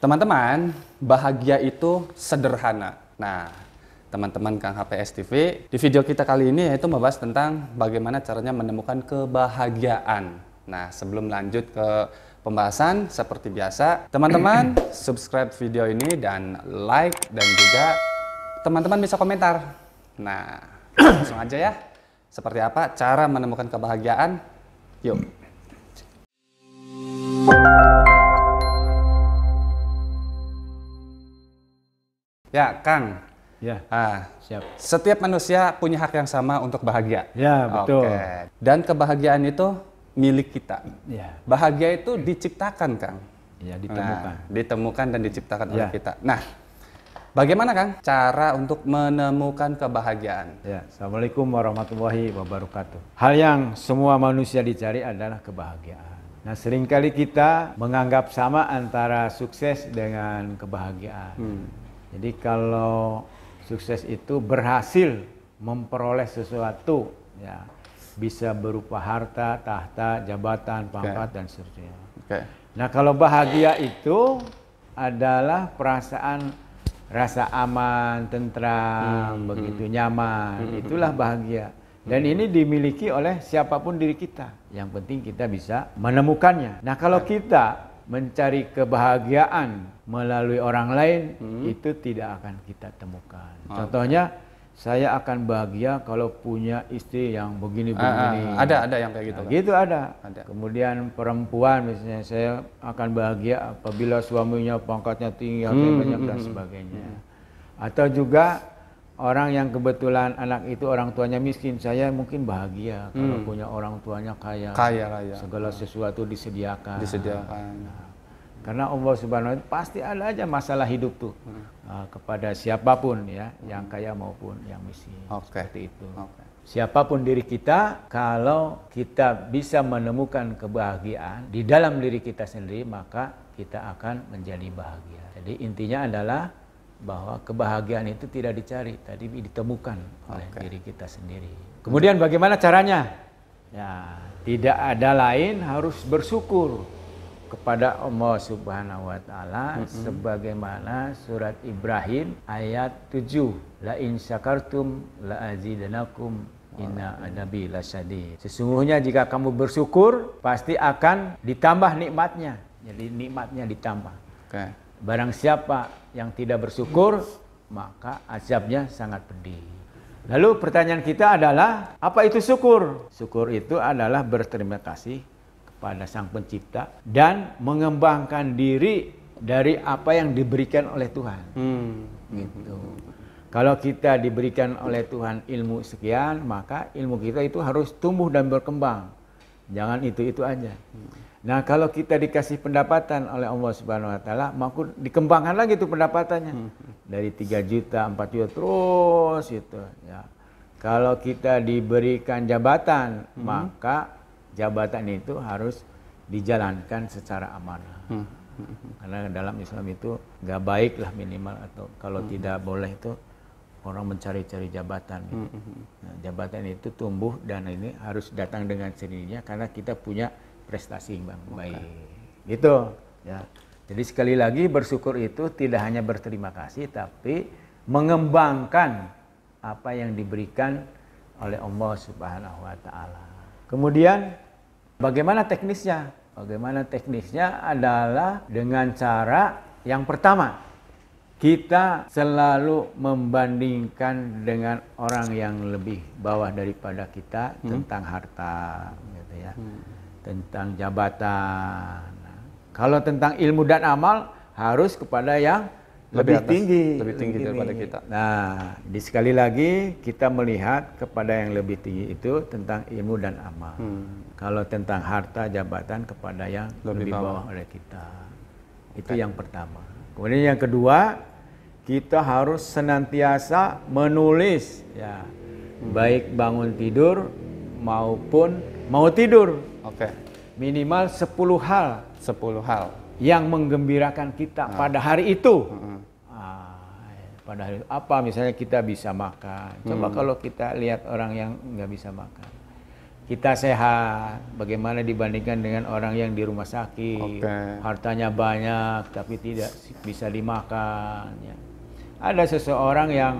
Teman-teman, bahagia itu sederhana. Nah, teman-teman Kang HPS TV, di video kita kali ini yaitu membahas tentang bagaimana caranya menemukan kebahagiaan. Nah, sebelum lanjut ke pembahasan, seperti biasa, teman-teman subscribe video ini dan like dan juga teman-teman bisa komentar. Nah, langsung aja ya. Seperti apa cara menemukan kebahagiaan? Yuk. Ya, Kang. Ya. Ah, siap. Setiap manusia punya hak yang sama untuk bahagia. Ya, betul. Okay. Dan kebahagiaan itu milik kita. Ya. Bahagia itu diciptakan, Kang. Ya, nah, ditemukan. Nah, ditemukan dan diciptakan ya. oleh kita. Nah, Bagaimana Kang cara untuk menemukan kebahagiaan? Ya, Assalamualaikum warahmatullahi wabarakatuh. Hal yang semua manusia dicari adalah kebahagiaan. Nah seringkali kita menganggap sama antara sukses dengan kebahagiaan. Hmm. Jadi kalau sukses itu berhasil memperoleh sesuatu ya bisa berupa harta, tahta, jabatan, pangkat okay. dan seterusnya. Okay. Nah, kalau bahagia itu adalah perasaan rasa aman, tentram, hmm, begitu hmm. nyaman, hmm, hmm itulah hmm. bahagia. Hmm. Dan hmm. ini dimiliki oleh siapapun diri kita. Yang penting kita bisa menemukannya. Nah, kalau kita mencari kebahagiaan melalui orang lain hmm. itu tidak akan kita temukan. Okay. Contohnya saya akan bahagia kalau punya istri yang begini-begini. Ah, ah ada ada yang kayak gitu. Nah, kan? Gitu ada. ada. Kemudian perempuan misalnya saya akan bahagia apabila suaminya pangkatnya tinggi atau hmm, banyak hmm, dan hmm, hmm. sebagainya. Atau juga orang yang kebetulan anak itu orang tuanya miskin, saya mungkin bahagia hmm. kalau punya orang tuanya kaya. Kaya, kaya. Segala sesuatu disediakan. Disediakan. Nah, karena Allah Subhanahu wa taala pasti ada aja masalah hidup tuh hmm. uh, kepada siapapun ya, hmm. yang kaya maupun yang miskin. Okay. Seperti itu. Okay. Siapapun diri kita, kalau kita bisa menemukan kebahagiaan di dalam diri kita sendiri, maka kita akan menjadi bahagia. Jadi intinya adalah bahwa kebahagiaan itu tidak dicari, tadi ditemukan okay. oleh diri kita sendiri. Kemudian bagaimana caranya? Ya, tidak ada lain harus bersyukur kepada Allah Subhanahu wa taala mm-hmm. sebagaimana surat Ibrahim ayat 7 la in syakartum la azidanakum inna adabi lasyadid sesungguhnya jika kamu bersyukur pasti akan ditambah nikmatnya jadi nikmatnya ditambah okay. barang siapa yang tidak bersyukur maka azabnya sangat pedih Lalu pertanyaan kita adalah apa itu syukur? Syukur itu adalah berterima kasih pada Sang Pencipta dan mengembangkan diri dari apa yang diberikan oleh Tuhan. Hmm. Gitu. Kalau kita diberikan oleh Tuhan ilmu sekian, maka ilmu kita itu harus tumbuh dan berkembang. Jangan itu-itu aja. Nah, kalau kita dikasih pendapatan oleh Allah Subhanahu wa taala, maka dikembangkan lagi itu pendapatannya. Dari 3 juta, 4 juta terus gitu ya. Kalau kita diberikan jabatan, hmm. maka jabatan itu harus dijalankan secara amanah. Hmm. hmm, hmm. Karena dalam Islam itu nggak baik lah minimal atau kalau hmm, hmm. tidak boleh itu orang mencari-cari jabatan. Gitu. Hmm. Nah, jabatan itu tumbuh dan ini harus datang dengan sendirinya karena kita punya prestasi yang baik. Okay. Gitu ya. Jadi sekali lagi bersyukur itu tidak hanya berterima kasih tapi mengembangkan apa yang diberikan oleh Allah Subhanahu wa taala. Kemudian bagaimana teknisnya? Bagaimana teknisnya adalah dengan cara yang pertama, kita selalu membandingkan dengan orang yang lebih bawah daripada kita hmm. tentang harta, gitu ya, hmm. tentang jabatan. kalau tentang ilmu dan amal harus kepada yang lebih, atas, tinggi lebih tinggi lebih daripada tinggi. kita. Nah, di sekali lagi kita melihat kepada yang lebih tinggi itu tentang ilmu dan amal. Hmm. Kalau tentang harta jabatan kepada yang lebih, lebih bawah oleh kita. Itu yang pertama. Kemudian yang kedua, kita harus senantiasa menulis ya. Hmm. Baik bangun tidur maupun mau tidur. Oke. Okay. Minimal 10 hal. 10 hal yang menggembirakan kita nah. pada hari itu. Hmm pada hari apa misalnya kita bisa makan coba hmm. kalau kita lihat orang yang nggak bisa makan kita sehat bagaimana dibandingkan dengan orang yang di rumah sakit okay. hartanya banyak tapi tidak bisa dimakan ya. ada seseorang yang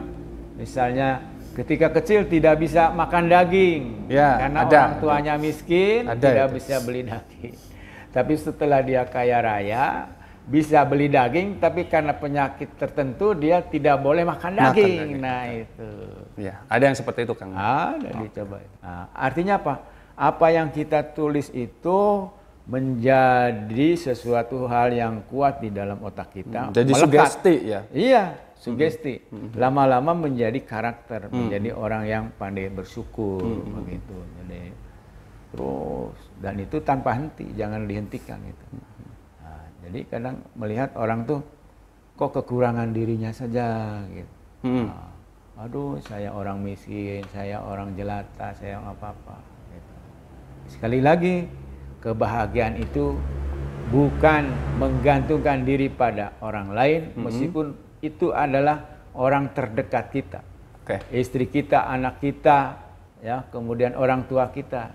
misalnya ketika kecil tidak bisa makan daging ya, karena ada, orang tuanya miskin ada, tidak itu. bisa beli daging tapi setelah dia kaya raya bisa beli daging tapi karena penyakit tertentu dia tidak boleh makan daging. Makan daging. Nah, itu. Ya, ada yang seperti itu Kang. Ada oh. dicoba. Nah, artinya apa? Apa yang kita tulis itu menjadi sesuatu hal yang kuat di dalam otak kita. Hmm, jadi melekat. sugesti ya. Iya, hmm. sugesti. lama hmm. Lama-lama menjadi karakter, hmm. menjadi orang yang pandai bersyukur hmm. begitu. Jadi terus dan itu tanpa henti, jangan dihentikan itu. Jadi kadang melihat orang tuh kok kekurangan dirinya saja gitu. Hmm. Nah, aduh, saya orang miskin, saya orang jelata, saya orang apa-apa. Gitu. Sekali lagi, kebahagiaan itu bukan menggantungkan diri pada orang lain, hmm. meskipun itu adalah orang terdekat kita, okay. istri kita, anak kita, ya, kemudian orang tua kita.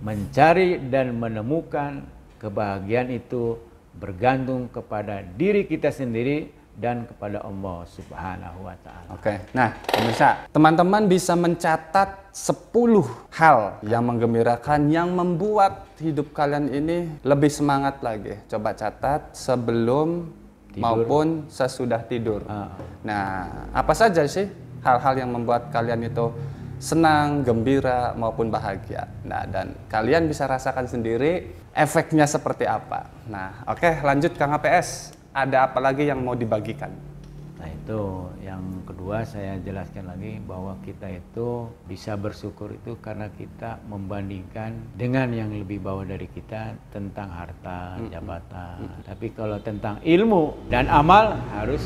Mencari dan menemukan kebahagiaan itu bergantung kepada diri kita sendiri dan kepada Allah Subhanahu wa taala. Oke. Nah, pemirsa, teman-teman bisa mencatat 10 hal yang menggembirakan yang membuat hidup kalian ini lebih semangat lagi. Coba catat sebelum tidur. maupun sesudah tidur. Uh. Nah, apa saja sih hal-hal yang membuat kalian itu senang, gembira, maupun bahagia. Nah, dan kalian bisa rasakan sendiri efeknya seperti apa. Nah, oke okay, lanjut Kang APS, ada apa lagi yang mau dibagikan? Nah itu, yang kedua saya jelaskan lagi bahwa kita itu bisa bersyukur itu karena kita membandingkan dengan yang lebih bawah dari kita tentang harta, jabatan. Mm -hmm. Tapi kalau tentang ilmu dan amal harus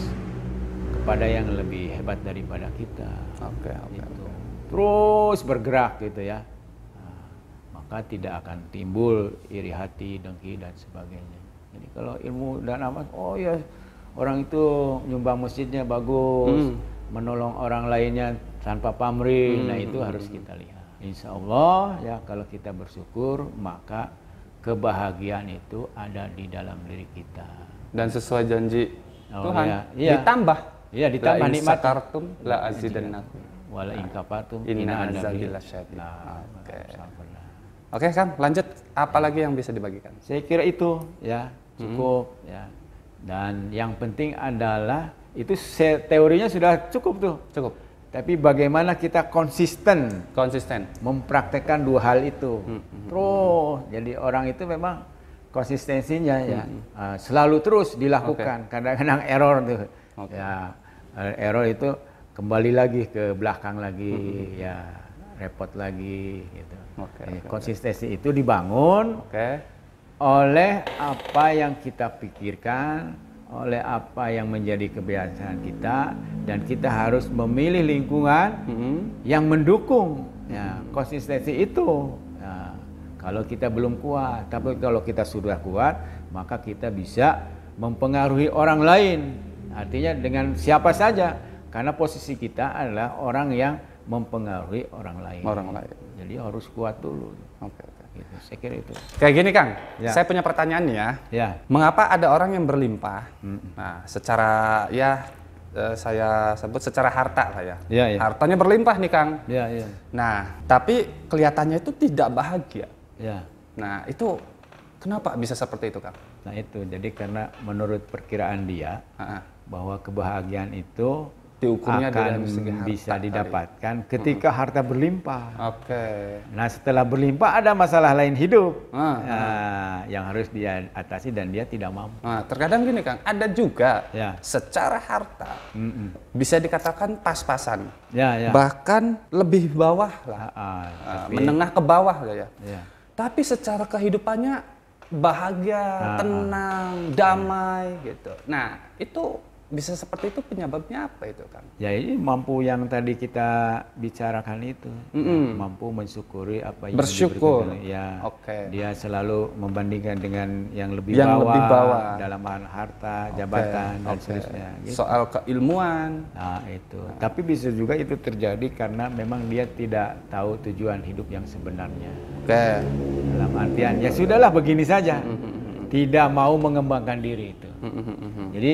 kepada yang lebih hebat daripada kita. Oke, okay, oke. Okay terus bergerak gitu ya ah, maka tidak akan timbul iri hati dengki dan sebagainya jadi kalau ilmu dan amal oh ya orang itu nyumbang masjidnya bagus hmm. menolong orang lainnya tanpa pamrih hmm. nah hmm, itu hmm, harus hmm. kita lihat Insya Allah ya kalau kita bersyukur maka kebahagiaan itu ada di dalam diri kita dan sesuai janji oh, Tuhan ya, ditambah ya ditambah nikmat la iya, azidannakum wala in nah, inna azabillah syaitan nah, oke. kan lanjut apa lagi yang bisa dibagikan? Saya kira itu ya, cukup ya. Dan yang penting adalah itu teorinya sudah cukup tuh. Cukup. Tapi bagaimana kita konsisten, konsisten mempraktekkan dua hal itu. Hmm. Terus, jadi orang itu memang konsistensinya ya ah, selalu terus dilakukan. Kadang-kadang error tuh. Ya, eh, error itu kembali lagi ke belakang lagi hmm. hmm, hmm. ya repot lagi gitu. Okay, eh, okay, konsistensi okay. itu dibangun okay. oleh apa yang kita pikirkan, oleh apa yang menjadi kebiasaan kita dan kita harus memilih lingkungan hmm, hmm. yang mendukung ya konsistensi itu. Ya, kalau kita belum kuat, tapi kalau kita sudah kuat, maka kita bisa mempengaruhi orang lain. Artinya dengan siapa saja karena posisi kita adalah orang yang mempengaruhi orang lain. Orang lain. Jadi harus kuat dulu. Oke. Okay, Gitu. Saya kira itu. Kayak gini Kang, ya. saya punya pertanyaan nih ya. Ya. Mengapa ada orang yang berlimpah? Hmm. Nah, secara ya eh, saya sebut secara harta lah ya. Ya, ya. Hartanya berlimpah nih Kang. Ya, ya. Nah, tapi kelihatannya itu tidak bahagia. Ya. Nah, itu kenapa bisa seperti itu Kang? Nah itu, jadi karena menurut perkiraan dia, ha -ha. bahwa kebahagiaan itu diukurnya akan harta bisa didapatkan tadi. ketika hmm. harta berlimpah. Oke. Okay. Nah setelah berlimpah ada masalah lain hidup hmm. nah, hmm. yang harus dia atasi dan dia tidak mampu. Nah, terkadang gini kang, ada juga ya. secara harta hmm. bisa dikatakan pas-pasan, ya, ya. bahkan lebih bawah lah, ah, ah, ah, tapi... menengah ke bawah lah ya. ya. Tapi secara kehidupannya bahagia, ah, tenang, damai gitu. Nah itu bisa seperti itu penyebabnya apa itu kan? Ya ini mampu yang tadi kita bicarakan itu, mm-hmm. mampu mensyukuri apa yang bersyukur. Diberikan. Ya, okay. dia selalu membandingkan dengan yang lebih, yang bawah, lebih bawah dalam hal harta, jabatan okay. dan seterusnya. Gitu. Soal keilmuan. Nah itu. Nah. Tapi bisa juga itu terjadi karena memang dia tidak tahu tujuan hidup yang sebenarnya. Oke. Okay. Dalam artian ya sudahlah begini saja, mm-hmm. tidak mau mengembangkan diri itu. Mm-hmm. Jadi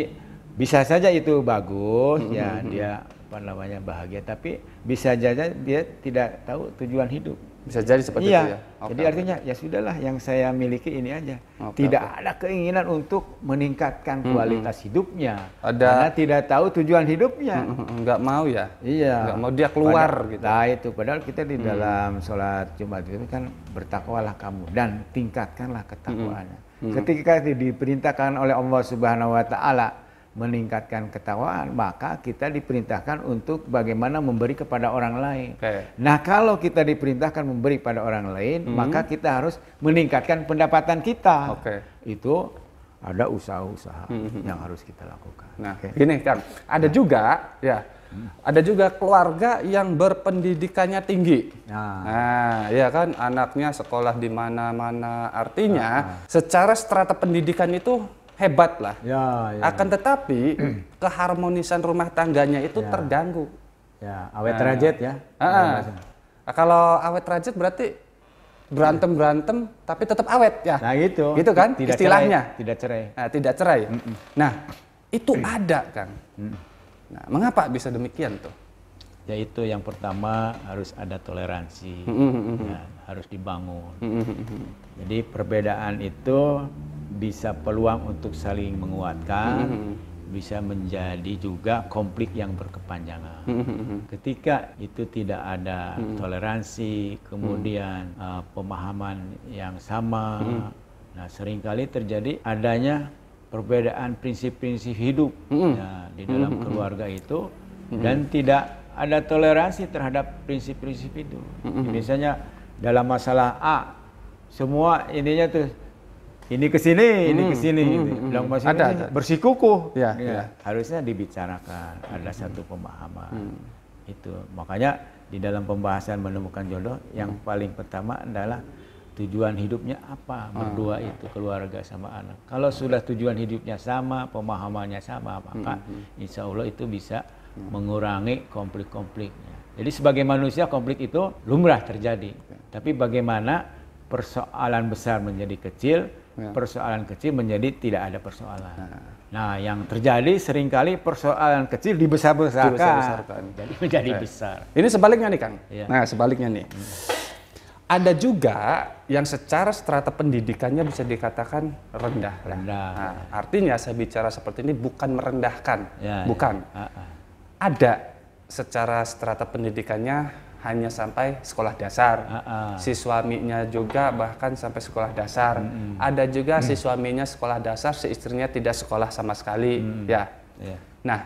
bisa saja itu bagus hmm, ya hmm, hmm, dia apa namanya bahagia tapi bisa saja dia tidak tahu tujuan hidup bisa jadi seperti iya. itu ya okay. jadi artinya ya sudahlah yang saya miliki ini aja okay, tidak okay. ada keinginan untuk meningkatkan kualitas mm -hmm. hidupnya ada... karena tidak tahu tujuan hidupnya mm nggak mau ya iya nggak mau dia keluar padahal, gitu nah itu padahal kita di mm. dalam sholat jumat itu kan bertakwalah kamu dan tingkatkanlah ketakwaannya mm -hmm. ketika diperintahkan oleh Allah subhanahu wa taala meningkatkan ketawaan, maka kita diperintahkan untuk bagaimana memberi kepada orang lain. Okay. Nah, kalau kita diperintahkan memberi pada orang lain, hmm. maka kita harus meningkatkan pendapatan kita. Okay. Itu ada usaha-usaha hmm, hmm, hmm. yang harus kita lakukan. Nah, okay. gini kan, ada nah. juga ya, hmm. ada juga keluarga yang berpendidikannya tinggi. Nah, nah ya kan anaknya sekolah di mana-mana. Artinya, nah. secara strata pendidikan itu hebat lah. Ya, ya. Akan tetapi keharmonisan rumah tangganya itu ya. terganggu. Ya, awet nah, rajet ya. nah, kalau awet rajet berarti berantem berantem tapi tetap awet ya. Nah gitu. Gitu kan? Tidak Istilahnya. Cerai. Tidak cerai. Nah, tidak cerai. Mm -mm. Nah itu ada kan. Mm. Nah mengapa bisa demikian tuh? Yaitu yang pertama harus ada toleransi, mm -hmm. ya, harus dibangun. Mm -hmm. Jadi perbedaan itu bisa peluang untuk saling menguatkan, mm -hmm. bisa menjadi juga konflik yang berkepanjangan. Mm -hmm. Ketika itu tidak ada mm -hmm. toleransi, kemudian mm -hmm. uh, pemahaman yang sama, mm -hmm. nah seringkali terjadi adanya perbedaan prinsip-prinsip hidup mm -hmm. ya, di dalam mm -hmm. keluarga itu mm -hmm. dan tidak ada toleransi terhadap prinsip-prinsip itu. Mm -hmm. Misalnya dalam masalah A, semua ininya tuh ini ke sini, hmm. ini ke hmm, sini, hmm. Gitu. Hmm, hmm. masih ada, ada. bersikukuh. Ya, ya. Ya. Harusnya dibicarakan, ada satu pemahaman. Hmm. Itu makanya di dalam pembahasan menemukan jodoh yang hmm. paling pertama adalah tujuan hidupnya apa ah, berdua ah. itu keluarga sama anak. Kalau sudah tujuan hidupnya sama, pemahamannya sama, maka hmm. insya Allah itu bisa hmm. mengurangi konflik-konfliknya. Jadi sebagai manusia konflik itu lumrah terjadi. Tapi bagaimana persoalan besar menjadi kecil, ya. persoalan kecil menjadi tidak ada persoalan. Nah, nah yang terjadi seringkali persoalan kecil dibesar-besarkan, jadi menjadi ya. besar. Ini sebaliknya nih Kang. Ya. Nah sebaliknya nih. Hmm. Ada juga yang secara strata pendidikannya bisa dikatakan rendah. Rendah. Nah, Artinya saya bicara seperti ini bukan merendahkan, ya, ya. bukan. Ya. Ada secara strata pendidikannya hanya sampai sekolah dasar. Uh -uh. Si suaminya juga bahkan sampai sekolah dasar. Mm -hmm. Ada juga mm. si suaminya sekolah dasar, si istrinya tidak sekolah sama sekali. Mm. Ya. Yeah. Nah,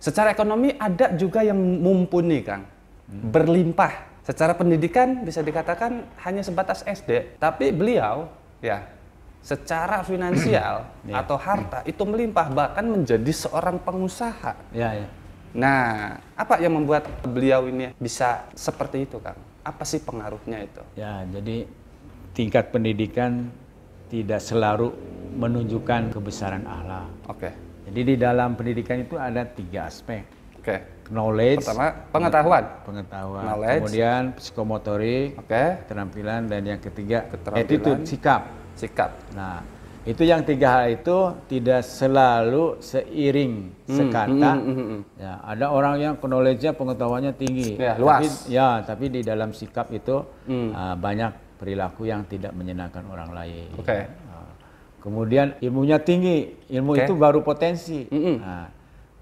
secara ekonomi ada juga yang mumpuni, Kang. Mm. Berlimpah. Secara pendidikan bisa dikatakan hanya sebatas SD, tapi beliau ya secara finansial iya. atau harta itu melimpah bahkan menjadi seorang pengusaha. Yeah, yeah Nah, apa yang membuat beliau ini bisa seperti itu, Kang? Apa sih pengaruhnya itu? Ya, jadi tingkat pendidikan tidak selalu menunjukkan kebesaran Allah. Oke. Okay. Jadi di dalam pendidikan itu ada tiga aspek. Oke. Okay. Knowledge. Pertama, pengetahuan. Pengetahuan. Knowledge. Kemudian psikomotorik. Oke. Okay. Keterampilan dan yang ketiga, attitude, sikap. Sikap. Nah, itu yang tiga hal itu tidak selalu seiring hmm, hmm sekata. Hmm, hmm, hmm, Ya, ada orang yang knowledge-nya pengetahuannya tinggi, ya, luas. Tapi, ya, tapi di dalam sikap itu hmm. uh, banyak perilaku yang tidak menyenangkan orang lain. Oke. Okay. Ah. kemudian ilmunya tinggi, ilmu okay. itu baru potensi. Hmm, hmm. Nah,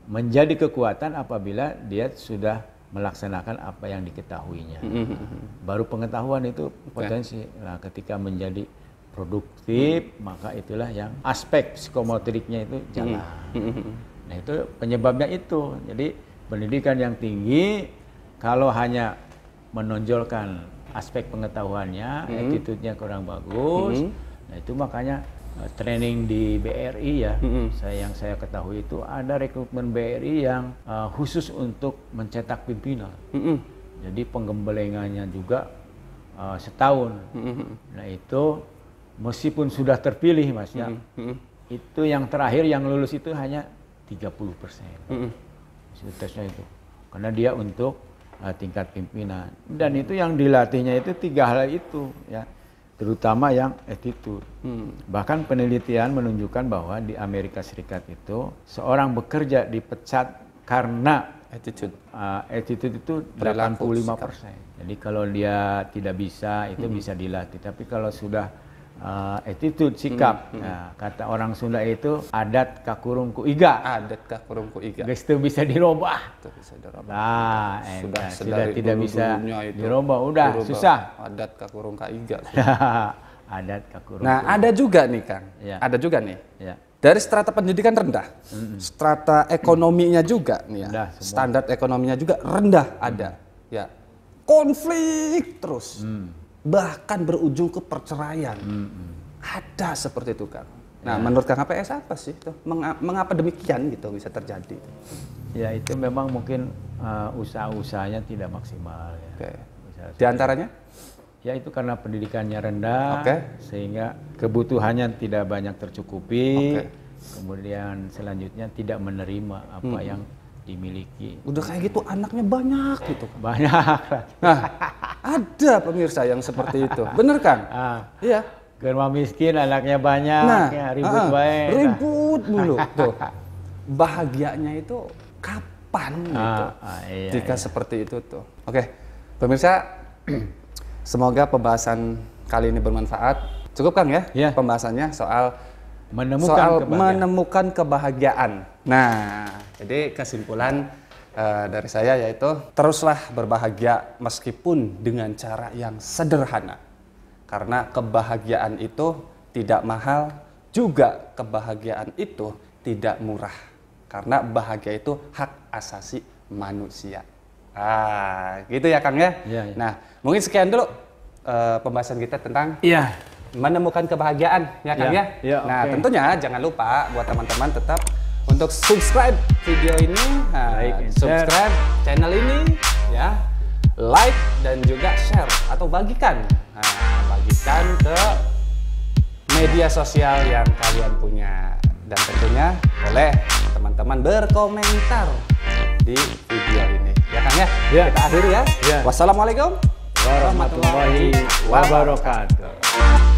menjadi kekuatan apabila dia sudah melaksanakan apa yang diketahuinya. Hmm, hmm, hmm. Baru pengetahuan itu potensi. Okay. Nah, ketika menjadi produktif, maka itulah yang aspek psikomotoriknya itu jalan. Hmm. Hmm. Hmm. Nah itu penyebabnya itu. Jadi pendidikan yang tinggi kalau hanya menonjolkan aspek pengetahuannya, hmm. attitude-nya kurang bagus. Hmm. Nah itu makanya e, training di BRI ya, hmm. saya yang saya ketahui itu ada rekrutmen BRI yang uh, khusus untuk mencetak pimpinan. Hmm. Jadi penggembelengannya juga uh, setahun. Hmm. Nah itu meskipun sudah terpilih Mas ya. Mm -hmm. Itu yang terakhir yang lulus itu hanya 30 persen. Mm -hmm. Tesnya itu. Karena dia untuk uh, tingkat pimpinan. Dan itu yang dilatihnya itu tiga hal itu ya. Terutama yang attitude. Mm -hmm. Bahkan penelitian menunjukkan bahwa di Amerika Serikat itu seorang bekerja dipecat karena attitude. Uh, attitude itu lima 85 persen. Jadi kalau dia tidak bisa itu mm -hmm. bisa dilatih. Tapi kalau sudah uh, attitude sikap. Hmm, hmm. Nah, kata orang Sunda itu adat kakurung ku iga. Adat kakurung ku iga. Gestu bisa dirubah. Itu bisa dirubah. Nah, sudah, eh, sudah nah, tidak bisa dirubah, udah dirubah. susah. Adat kakurung ku iga. adat kakurung. Nah, ada juga nih Kang. Ya. Ada juga nih. Ya. Dari strata pendidikan rendah, mm strata ekonominya juga nih ya. Rendah, Standar ekonominya juga rendah ada. Ya. Konflik terus. Mm bahkan berujung ke perceraian. Hmm. Ada seperti itu Kang. Nah, ya. menurut Kang APS apa sih itu? Mengapa demikian gitu bisa terjadi? Ya, itu memang mungkin uh, usaha-usahanya tidak maksimal ya. Oke. Okay. Di antaranya? Ya, itu karena pendidikannya rendah okay. sehingga kebutuhannya tidak banyak tercukupi. Okay. Kemudian selanjutnya tidak menerima apa hmm. yang dimiliki. Udah kayak gitu anaknya banyak gitu. Banyak. Nah, ada pemirsa yang seperti itu, bener kan? Ah. Iya. Germa miskin, anaknya banyak, nah, ya, ribut uh, nah. baik. Ribut mulu tuh. Bahagianya itu kapan ah, gitu? Ah, iya, jika iya. seperti itu tuh. Oke, pemirsa, semoga pembahasan kali ini bermanfaat. Cukup Kang ya, yeah. pembahasannya soal menemukan soal kebahagiaan. menemukan kebahagiaan. Nah, jadi kesimpulan Eh, dari saya yaitu teruslah berbahagia meskipun dengan cara yang sederhana. Karena kebahagiaan itu tidak mahal, juga kebahagiaan itu tidak murah. Karena bahagia itu hak asasi manusia. Ah, gitu ya Kang ya. ya, ya. Nah, mungkin sekian dulu uh, pembahasan kita tentang Iya. menemukan kebahagiaan ya Kang iya, ya. ya? ya nah, tentunya jangan lupa buat teman-teman tetap untuk subscribe video ini, like, nah, uh, subscribe share. channel ini, ya, like dan juga share atau bagikan, nah, bagikan ke media sosial yang kalian punya dan tentunya boleh teman-teman berkomentar di video ini, ya kan ya. ya. Kita akhiri ya. ya. Wassalamualaikum warahmatullahi wabarakatuh.